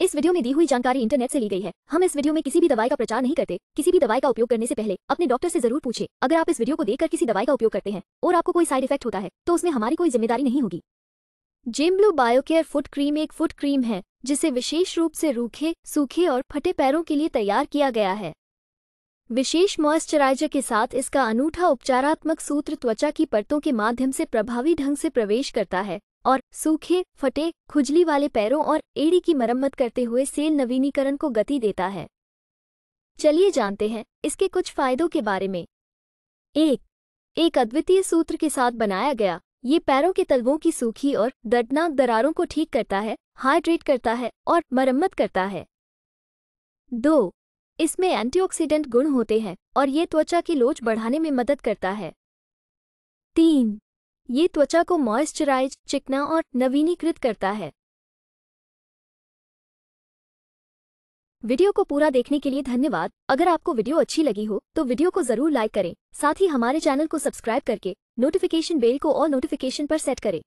इस वीडियो में दी हुई जानकारी इंटरनेट से ली गई है हम इस वीडियो में किसी भी दवाई का प्रचार नहीं करते किसी भी दवाई का उपयोग करने से पहले अपने डॉक्टर से जरूर पूछे अगर आप इस वीडियो को देखकर किसी दवाई का उपयोग करते हैं और आपको कोई साइड इफेक्ट होता है तो उसमें हमारी कोई जिम्मेदारी नहीं होगी जेमब्लू बायोकेयर फुट क्रीम एक फुट क्रीम है जिसे विशेष रूप से रूखे सूखे और फटे पैरों के लिए तैयार किया गया है विशेष मॉइस्चराइजर के साथ इसका अनूठा उपचारात्मक सूत्र त्वचा की परतों के माध्यम से प्रभावी ढंग से प्रवेश करता है और सूखे फटे खुजली वाले पैरों और एड़ी की मरम्मत करते हुए सेल नवीनीकरण को गति देता है चलिए जानते हैं इसके कुछ फायदों के बारे में एक एक अद्वितीय सूत्र के साथ बनाया गया ये पैरों के तलवों की सूखी और दर्दनाक दरारों को ठीक करता है हाइड्रेट करता है और मरम्मत करता है दो इसमें एंटीऑक्सीडेंट गुण होते हैं और ये त्वचा की लोच बढ़ाने में मदद करता है तीन ये त्वचा को मॉइस्चराइज चिकना और नवीनीकृत करता है वीडियो को पूरा देखने के लिए धन्यवाद अगर आपको वीडियो अच्छी लगी हो तो वीडियो को जरूर लाइक करें साथ ही हमारे चैनल को सब्सक्राइब करके नोटिफिकेशन बेल को और नोटिफिकेशन पर सेट करें